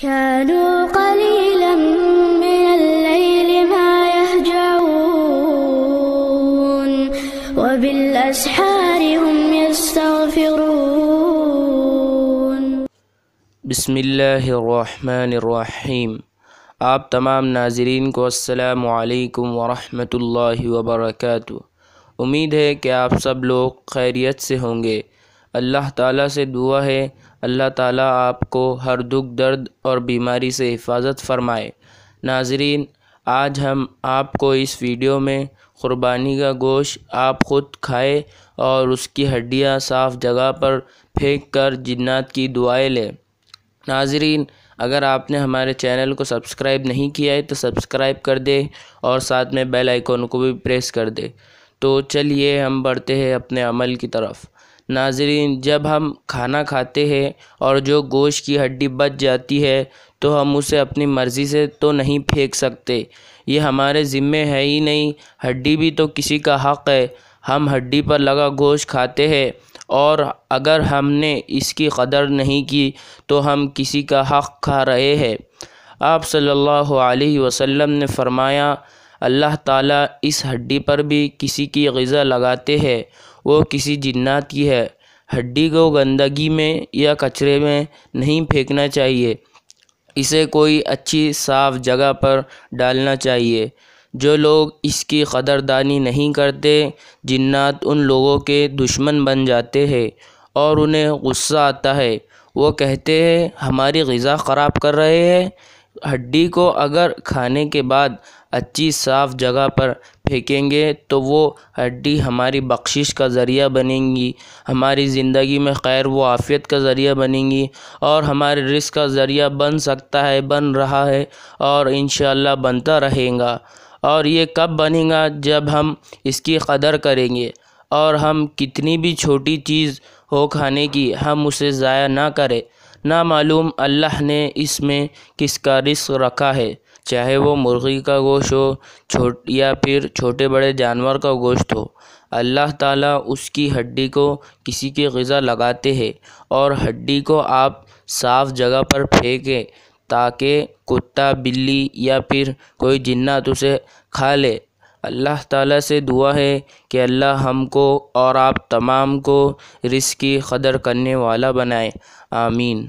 كانوا قليلا من الليل ما يهجعون وبالأسحار هم يستغفرون بسم الله الرحمن الرحيم آپ تمام ناظرین کو السلام علیکم ورحمة الله وبركاته امید ہے کہ آپ سب لوگ خیریت سے ہوں گے اللہ تعالیٰ سے دعا ہے اللہ تعالیٰ آپ کو ہر دکھ درد اور بیماری سے حفاظت فرمائے ناظرین آج ہم آپ کو اس ویڈیو میں قربانی کا گوشت آپ خود کھائے اور اس کی ہڈیاں صاف جگہ پر پھینک کر جنات کی دعائیں لیں ناظرین اگر آپ نے ہمارے چینل کو سبسکرائب نہیں کیا ہے تو سبسکرائب کر دے اور ساتھ میں بیل آئیکن کو بھی پریس کر دے تو چلیے ہم بڑھتے ہیں اپنے عمل کی طرف ناظرین جب ہم کھانا کھاتے ہیں اور جو گوشت کی ہڈی بچ جاتی ہے تو ہم اسے اپنی مرضی سے تو نہیں پھینک سکتے یہ ہمارے ذمے ہے ہی نہیں ہڈی بھی تو کسی کا حق ہے ہم ہڈی پر لگا گوشت کھاتے ہیں اور اگر ہم نے اس کی قدر نہیں کی تو ہم کسی کا حق کھا رہے ہیں آپ صلی اللہ علیہ وسلم نے فرمایا اللہ تعالیٰ اس ہڈی پر بھی کسی کی غذا لگاتے ہیں وہ کسی جنات کی ہے ہڈی کو گندگی میں یا کچرے میں نہیں پھینکنا چاہیے اسے کوئی اچھی صاف جگہ پر ڈالنا چاہیے جو لوگ اس کی قدردانی نہیں کرتے جنات ان لوگوں کے دشمن بن جاتے ہیں اور انہیں غصہ آتا ہے وہ کہتے ہیں ہماری غذا خراب کر رہے ہیں ہڈی کو اگر کھانے کے بعد اچھی صاف جگہ پر پھینکیں گے تو وہ ہڈی ہماری بخشش کا ذریعہ بنیں گی ہماری زندگی میں خیر و عافیت کا ذریعہ بنیں گی اور ہمارے رزق کا ذریعہ بن سکتا ہے بن رہا ہے اور انشاءاللہ بنتا رہے گا اور یہ کب بنے گا جب ہم اس کی قدر کریں گے اور ہم کتنی بھی چھوٹی چیز ہو کھانے کی ہم اسے ضائع نہ کریں نامعلوم اللہ نے اس میں کس کا رزق رکھا ہے چاہے وہ مرغی کا گوشت ہو یا پھر چھوٹے بڑے جانور کا گوشت ہو اللہ تعالیٰ اس کی ہڈی کو کسی کی غذا لگاتے ہیں اور ہڈی کو آپ صاف جگہ پر پھینکیں تاکہ کتا بلی یا پھر کوئی جنات اسے کھا لے اللہ تعالیٰ سے دعا ہے کہ اللہ ہم کو اور آپ تمام کو رزق کی قدر کرنے والا بنائے آمین